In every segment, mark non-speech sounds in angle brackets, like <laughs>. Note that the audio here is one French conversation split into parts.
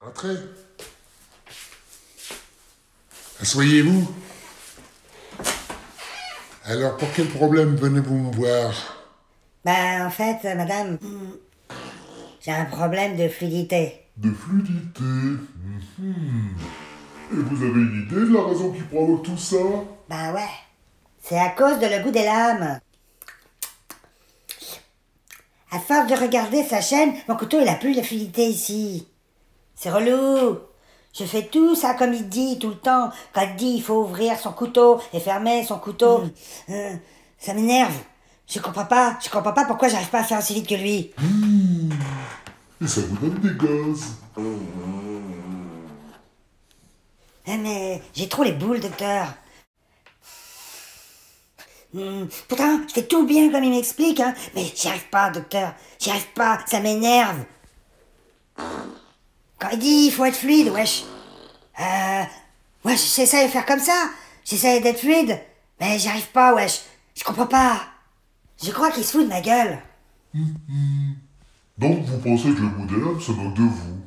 Entrez. Asseyez-vous. Alors, pour quel problème venez-vous me voir Ben, en fait, madame, j'ai un problème de fluidité. De fluidité hmm. Et vous avez une idée de la raison qui provoque tout ça Ben ouais, c'est à cause de le goût des lames. À force de regarder sa chaîne, mon couteau, il a plus de fluidité ici. C'est relou. Je fais tout ça comme il dit tout le temps. Quand il dit il faut ouvrir son couteau et fermer son couteau, mm. euh, ça m'énerve. Je comprends pas. Je comprends pas pourquoi j'arrive pas à faire aussi vite que lui. Et mm. ça vous donne des eh, Mais j'ai trop les boules, docteur. Mm. Pourtant, je fais tout bien comme il m'explique, hein. Mais j'y arrive pas, docteur. J'y arrive pas. Ça m'énerve. Quand il dit il faut être fluide, wesh. Euh. Wesh, j'essaie de faire comme ça. J'essaie d'être fluide. Mais j'y arrive pas, wesh. Je comprends pas. Je crois qu'il se fout de ma gueule. Hmm, hmm. Donc vous pensez que le modèle se moque de vous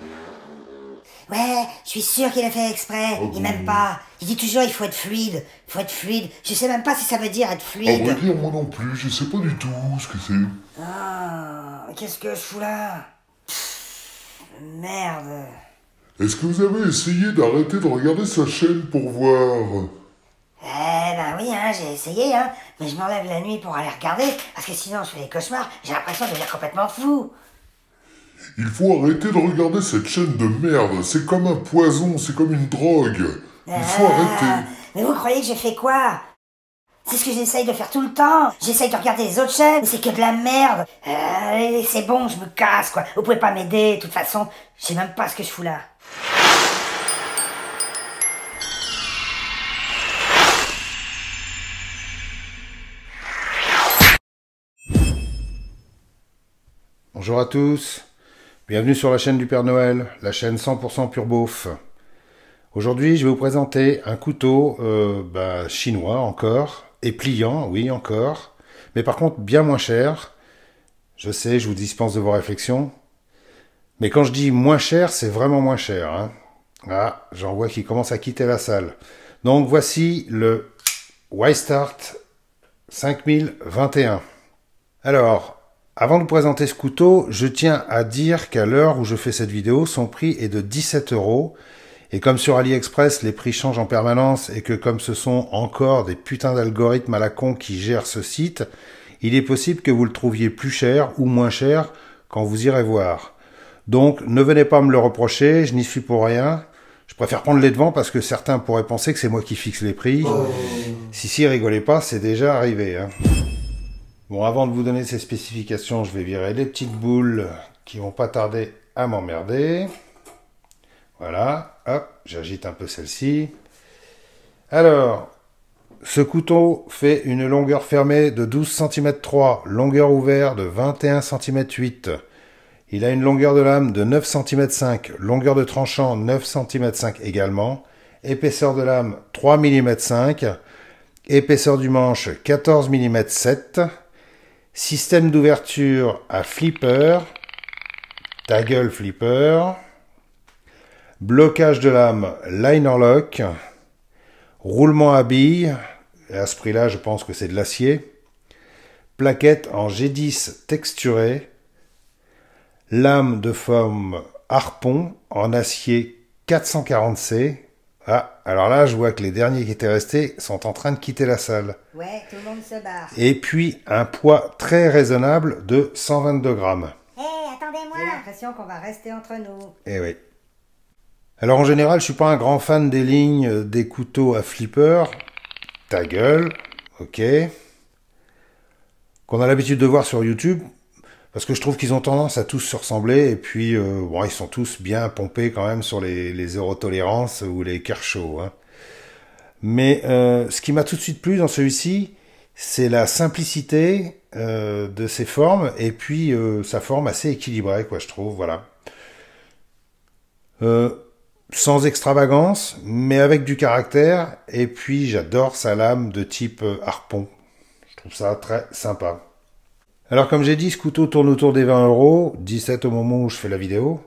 Ouais, je suis sûr qu'il a fait exprès. Ah il m'aime pas. Il dit toujours il faut être fluide. Il faut être fluide. Je sais même pas si ça veut dire être fluide. on vrai dire, moi non plus, je sais pas du tout ce que c'est. Ah, qu'est-ce que je fous là Merde. Est-ce que vous avez essayé d'arrêter de regarder sa chaîne pour voir Eh ben oui, hein, j'ai essayé, hein, mais je m'enlève la nuit pour aller regarder, parce que sinon je fais des cauchemars, j'ai l'impression de devenir complètement fou. Il faut arrêter de regarder cette chaîne de merde, c'est comme un poison, c'est comme une drogue. Il faut ah, arrêter. Mais vous croyez que j'ai fait quoi c'est ce que j'essaye de faire tout le temps. J'essaye de regarder les autres chaînes, mais c'est que de la merde. Euh, c'est bon, je me casse, quoi. Vous pouvez pas m'aider, de toute façon, je sais même pas ce que je fous là. Bonjour à tous, bienvenue sur la chaîne du Père Noël, la chaîne 100% pure beauf. Aujourd'hui, je vais vous présenter un couteau euh, bah, chinois encore, pliant, oui, encore. Mais par contre, bien moins cher. Je sais, je vous dispense de vos réflexions. Mais quand je dis moins cher, c'est vraiment moins cher. Hein. Ah, j'en vois qui commence à quitter la salle. Donc voici le Y-Start 5021. Alors, avant de présenter ce couteau, je tiens à dire qu'à l'heure où je fais cette vidéo, son prix est de 17 euros et comme sur AliExpress, les prix changent en permanence et que comme ce sont encore des putains d'algorithmes à la con qui gèrent ce site, il est possible que vous le trouviez plus cher ou moins cher quand vous irez voir. Donc ne venez pas me le reprocher, je n'y suis pour rien. Je préfère prendre les devants parce que certains pourraient penser que c'est moi qui fixe les prix. Oh. Si si, rigolez pas, c'est déjà arrivé. Hein. Bon, avant de vous donner ces spécifications, je vais virer les petites boules qui vont pas tarder à m'emmerder. Voilà, hop, j'agite un peu celle-ci. Alors, ce couteau fait une longueur fermée de 12 cm 3, longueur ouverte de 21 cm 8. Il a une longueur de lame de 9 cm 5, longueur de tranchant 9 cm 5 également, épaisseur de lame 3 mm 5, épaisseur du manche 14 mm 7, système d'ouverture à flipper, ta gueule flipper, Blocage de lame liner lock. Roulement à billes. à ce prix-là, je pense que c'est de l'acier. Plaquette en G10 texturée. Lame de forme harpon en acier 440C. Ah, alors là, je vois que les derniers qui étaient restés sont en train de quitter la salle. Ouais, tout le monde se barre. Et puis, un poids très raisonnable de 122 grammes. Hé, attendez-moi J'ai l'impression qu'on va rester entre nous. Eh oui. Alors en général, je suis pas un grand fan des lignes euh, des couteaux à flipper. Ta gueule, ok. Qu'on a l'habitude de voir sur YouTube, parce que je trouve qu'ils ont tendance à tous se ressembler, et puis euh, bon, ils sont tous bien pompés quand même sur les, les tolérances ou les Kershaw. Hein. Mais euh, ce qui m'a tout de suite plu dans celui-ci, c'est la simplicité de ses formes, et puis sa forme assez équilibrée, quoi, je trouve, voilà sans extravagance, mais avec du caractère. Et puis j'adore sa lame de type euh, harpon. Je trouve ça très sympa. Alors comme j'ai dit, ce couteau tourne autour des 20 euros, 17 au moment où je fais la vidéo.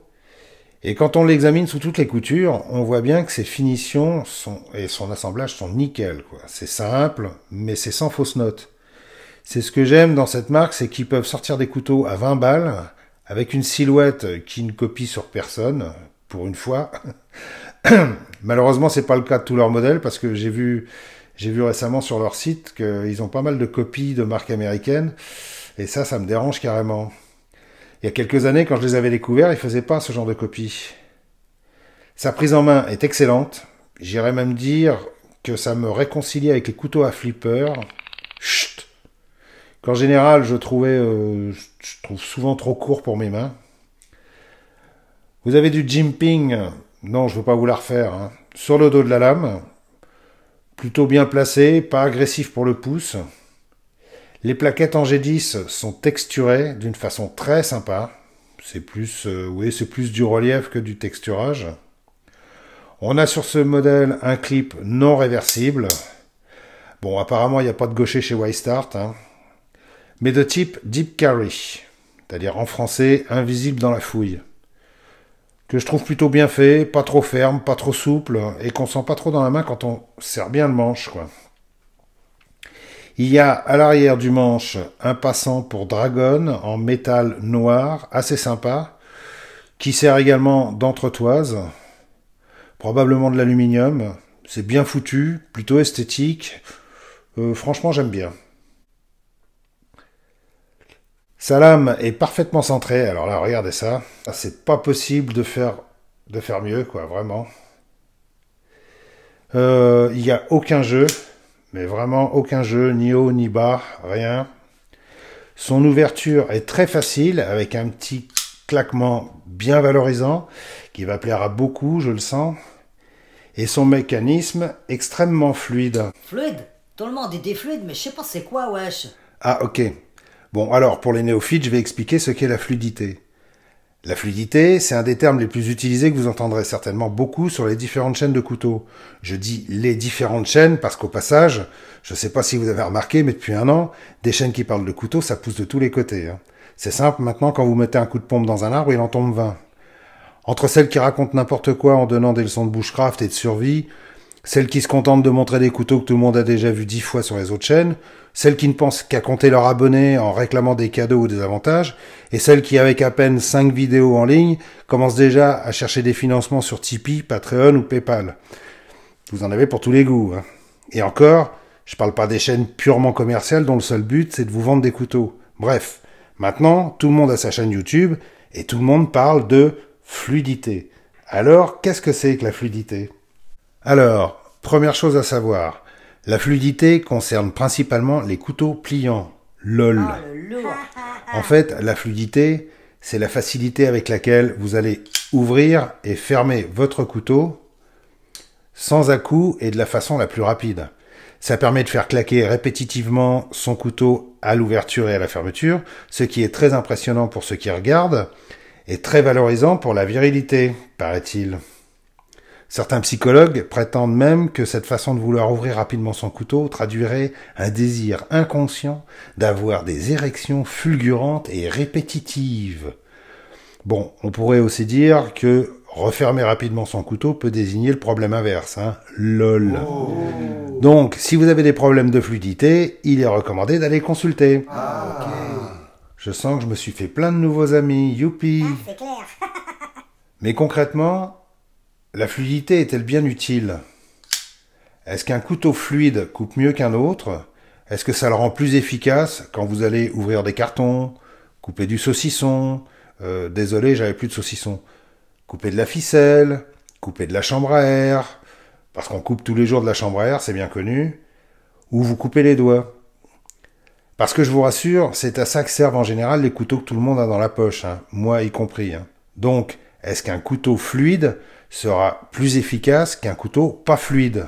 Et quand on l'examine sous toutes les coutures, on voit bien que ses finitions sont, et son assemblage sont nickel. C'est simple, mais c'est sans fausse note. C'est ce que j'aime dans cette marque, c'est qu'ils peuvent sortir des couteaux à 20 balles, avec une silhouette qui ne copie sur personne, pour une fois. <clears throat> Malheureusement, c'est pas le cas de tous leurs modèles parce que j'ai vu, j'ai vu récemment sur leur site qu'ils ont pas mal de copies de marques américaines et ça, ça me dérange carrément. Il y a quelques années, quand je les avais découverts, ils faisaient pas ce genre de copies. Sa prise en main est excellente. J'irais même dire que ça me réconcilie avec les couteaux à flipper. Chut Qu'en général, je trouvais, euh, je trouve souvent trop court pour mes mains. Vous avez du jimping, non, je ne veux pas vous la refaire, hein. sur le dos de la lame, plutôt bien placé, pas agressif pour le pouce. Les plaquettes en G10 sont texturées d'une façon très sympa. C'est plus, euh, oui, c'est plus du relief que du texturage. On a sur ce modèle un clip non réversible. Bon, apparemment, il n'y a pas de gaucher chez Wystart, hein. mais de type deep carry, c'est-à-dire en français invisible dans la fouille que je trouve plutôt bien fait, pas trop ferme, pas trop souple, et qu'on sent pas trop dans la main quand on serre bien le manche, Il y a à l'arrière du manche un passant pour Dragon en métal noir, assez sympa, qui sert également d'entretoise, probablement de l'aluminium. C'est bien foutu, plutôt esthétique. Euh, franchement, j'aime bien. Sa lame est parfaitement centrée. Alors là, regardez ça. Ah, c'est pas possible de faire, de faire mieux, quoi, vraiment. Euh, il y n'y a aucun jeu, mais vraiment aucun jeu, ni haut ni bas, rien. Son ouverture est très facile, avec un petit claquement bien valorisant, qui va plaire à beaucoup, je le sens. Et son mécanisme extrêmement fluide. Fluide Tout le monde dit des fluides, mais je sais pas c'est quoi, wesh. Ah, ok. Bon, alors, pour les néophytes, je vais expliquer ce qu'est la fluidité. La fluidité, c'est un des termes les plus utilisés que vous entendrez certainement beaucoup sur les différentes chaînes de couteaux. Je dis les différentes chaînes parce qu'au passage, je ne sais pas si vous avez remarqué, mais depuis un an, des chaînes qui parlent de couteaux, ça pousse de tous les côtés. Hein. C'est simple, maintenant quand vous mettez un coup de pompe dans un arbre, il en tombe 20. Entre celles qui racontent n'importe quoi en donnant des leçons de bushcraft et de survie, celles qui se contentent de montrer des couteaux que tout le monde a déjà vu dix fois sur les autres chaînes, celles qui ne pensent qu'à compter leurs abonnés en réclamant des cadeaux ou des avantages, et celles qui, avec à peine cinq vidéos en ligne, commencent déjà à chercher des financements sur Tipeee, Patreon ou PayPal. Vous en avez pour tous les goûts. Hein. Et encore, je parle pas des chaînes purement commerciales dont le seul but c'est de vous vendre des couteaux. Bref, maintenant, tout le monde a sa chaîne YouTube et tout le monde parle de fluidité. Alors, qu'est-ce que c'est que la fluidité alors, première chose à savoir, la fluidité concerne principalement les couteaux pliants. LOL. Ah, en fait, la fluidité, c'est la facilité avec laquelle vous allez ouvrir et fermer votre couteau sans à-coup et de la façon la plus rapide. Ça permet de faire claquer répétitivement son couteau à l'ouverture et à la fermeture, ce qui est très impressionnant pour ceux qui regardent et très valorisant pour la virilité, paraît-il. Certains psychologues prétendent même que cette façon de vouloir ouvrir rapidement son couteau traduirait un désir inconscient d'avoir des érections fulgurantes et répétitives. Bon, on pourrait aussi dire que refermer rapidement son couteau peut désigner le problème inverse, hein. LOL. Oh. Donc, si vous avez des problèmes de fluidité, il est recommandé d'aller consulter. Ah, ah. Je sens que je me suis fait plein de nouveaux amis, youpi. Ah, <laughs> Mais concrètement, la fluidité est-elle bien utile Est-ce qu'un couteau fluide coupe mieux qu'un autre Est-ce que ça le rend plus efficace quand vous allez ouvrir des cartons, couper du saucisson euh, Désolé, j'avais plus de saucisson. Couper de la ficelle, couper de la chambre à air, parce qu'on coupe tous les jours de la chambre à air, c'est bien connu, ou vous coupez les doigts. Parce que je vous rassure, c'est à ça que servent en général les couteaux que tout le monde a dans la poche, hein. moi y compris. Hein. Donc, est-ce qu'un couteau fluide sera plus efficace qu'un couteau pas fluide.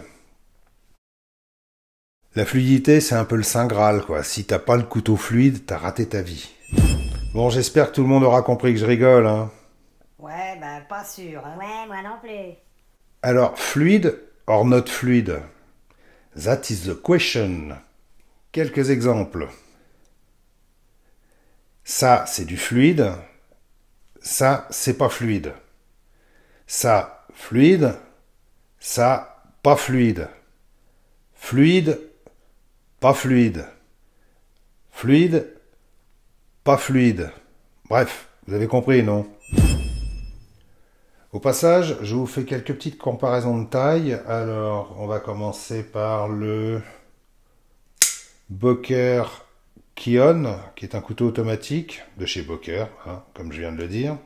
La fluidité, c'est un peu le saint Graal, quoi. Si t'as pas le couteau fluide, t'as raté ta vie. Bon, j'espère que tout le monde aura compris que je rigole, hein. Ouais, ben, pas sûr. Hein. Ouais, moi non plus. Alors, fluide or not fluide That is the question. Quelques exemples. Ça, c'est du fluide. Ça, c'est pas fluide. Ça, Fluide, ça, pas fluide. Fluide, pas fluide. Fluide, pas fluide. Bref, vous avez compris, non Au passage, je vous fais quelques petites comparaisons de taille. Alors, on va commencer par le Boker Kion, qui est un couteau automatique de chez Boker, hein, comme je viens de le dire.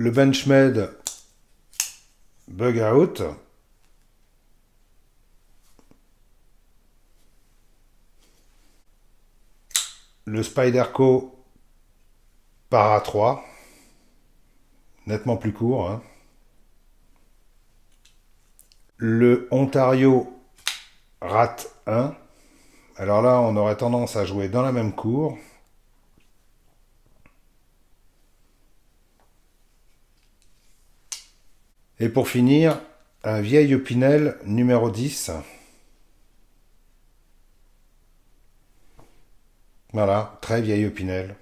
le benchmed bug out. Le Spiderco para 3, nettement plus court. Hein. Le Ontario rat 1. Alors là, on aurait tendance à jouer dans la même cour. Et pour finir, un vieil Opinel numéro 10. Voilà, très vieil Opinel.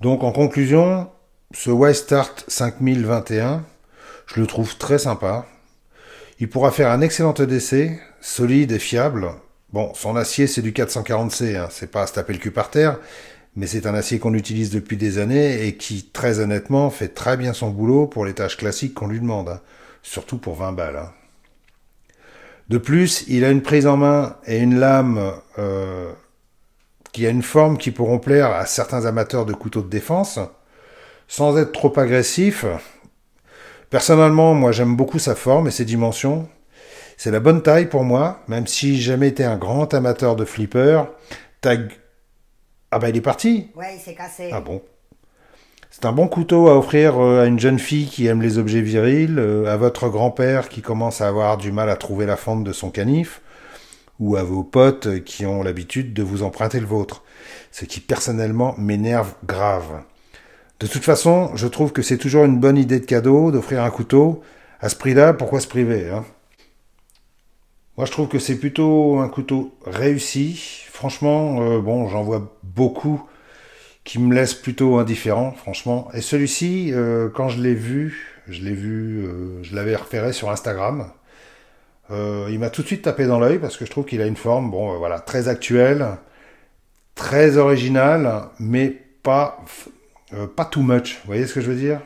Donc en conclusion, ce Westart 5021, je le trouve très sympa. Il pourra faire un excellent EDC, solide et fiable. Bon, son acier c'est du 440C, hein. c'est pas à se taper le cul par terre, mais c'est un acier qu'on utilise depuis des années et qui, très honnêtement, fait très bien son boulot pour les tâches classiques qu'on lui demande, hein. surtout pour 20 balles. Hein. De plus, il a une prise en main et une lame euh, qui a une forme qui pourront plaire à certains amateurs de couteaux de défense, sans être trop agressif. Personnellement, moi j'aime beaucoup sa forme et ses dimensions. C'est la bonne taille pour moi, même si j'ai jamais été un grand amateur de flipper. Tag ah bah il est parti Ouais, il s'est cassé. Ah bon c'est un bon couteau à offrir euh, à une jeune fille qui aime les objets virils, euh, à votre grand-père qui commence à avoir du mal à trouver la fente de son canif, ou à vos potes qui ont l'habitude de vous emprunter le vôtre, ce qui personnellement m'énerve grave. De toute façon, je trouve que c'est toujours une bonne idée de cadeau d'offrir un couteau. À ce prix-là, pourquoi se priver hein moi, je trouve que c'est plutôt un couteau réussi. Franchement, euh, bon, j'en vois beaucoup qui me laissent plutôt indifférent, franchement. Et celui-ci, euh, quand je l'ai vu, je l'ai vu, euh, je l'avais repéré sur Instagram. il m'a tout de suite tapé dans l'œil parce que je trouve qu'il a une forme, bon, voilà, très actuelle, très originale, mais pas, pas too much. Vous voyez ce que je veux dire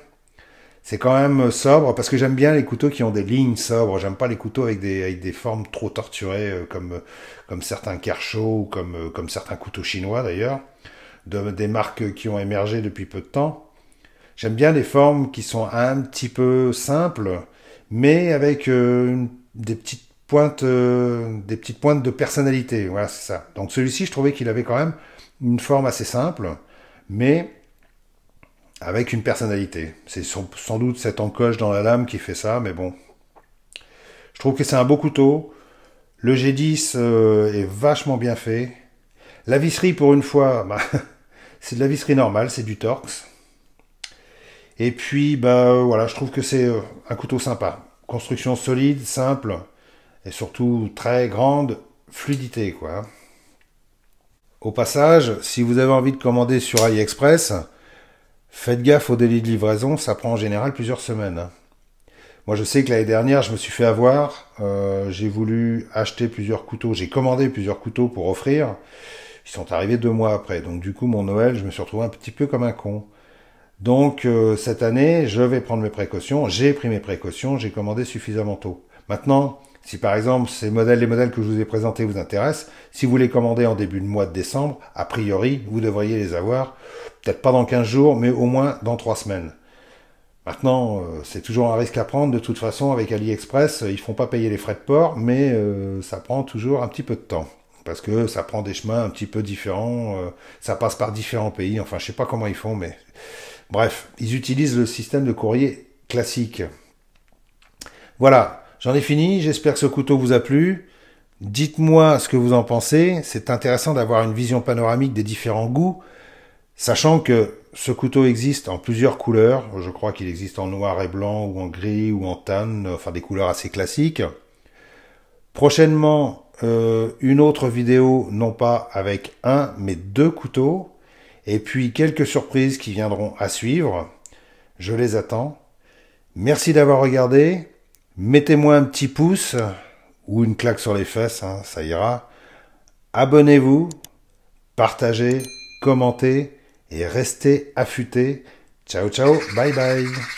c'est quand même euh, sobre parce que j'aime bien les couteaux qui ont des lignes sobres. J'aime pas les couteaux avec des, des formes trop torturées euh, comme, euh, comme certains Kershaw ou comme, comme certains couteaux chinois d'ailleurs, de, des marques qui ont émergé depuis peu de temps. J'aime bien les formes qui sont un petit peu simples, mais avec des petites pointes, des petites pointes de personnalité. Voilà, c'est ça. Donc celui-ci, je trouvais qu'il avait quand même une forme assez simple, mais avec une personnalité. C'est sans doute cette encoche dans la lame qui fait ça, mais bon. Je trouve que c'est un beau couteau. Le G10 euh, est vachement bien fait. La visserie, pour une fois, <laughs> bah, c'est de la visserie normale, c'est du Torx. Et puis, bah voilà, je trouve que c'est euh, un couteau sympa. Construction solide, simple, et surtout très grande fluidité, quoi. Au passage, si vous avez envie de commander sur AliExpress, Faites gaffe au délit de livraison, ça prend en général plusieurs semaines. Moi, je sais que l'année dernière, je me suis fait avoir. Euh, j'ai voulu acheter plusieurs couteaux. J'ai commandé plusieurs couteaux pour offrir. Ils sont arrivés deux mois après. Donc, du coup, mon Noël, je me suis retrouvé un petit peu comme un con. Donc, euh, cette année, je vais prendre mes précautions. J'ai pris mes précautions. J'ai commandé suffisamment tôt. Maintenant, si par exemple ces modèles, les modèles que je vous ai présentés vous intéressent, si vous les commandez en début de mois de décembre, a priori, vous devriez les avoir, peut-être pas dans 15 jours, mais au moins dans 3 semaines. Maintenant, euh, c'est toujours un risque à prendre. De toute façon, avec AliExpress, euh, ils font pas payer les frais de port, mais euh, ça prend toujours un petit peu de temps. Parce que ça prend des chemins un petit peu différents, ça passe par différents pays, enfin je sais pas comment ils font, mais bref, ils utilisent le système de courrier classique. Voilà, j'en ai fini, j'espère que ce couteau vous a plu. Dites-moi ce que vous en pensez, c'est intéressant d'avoir une vision panoramique des différents goûts, sachant que ce couteau existe en plusieurs couleurs, je crois qu'il existe en noir et blanc ou en gris ou en tan, enfin des couleurs assez classiques. Prochainement, euh, une autre vidéo, non pas avec un, mais deux couteaux, et puis quelques surprises qui viendront à suivre. Je les attends. Merci d'avoir regardé. Mettez-moi un petit pouce ou une claque sur les fesses, hein, ça ira. Abonnez-vous, partagez, commentez et restez affûtés. Ciao ciao, bye bye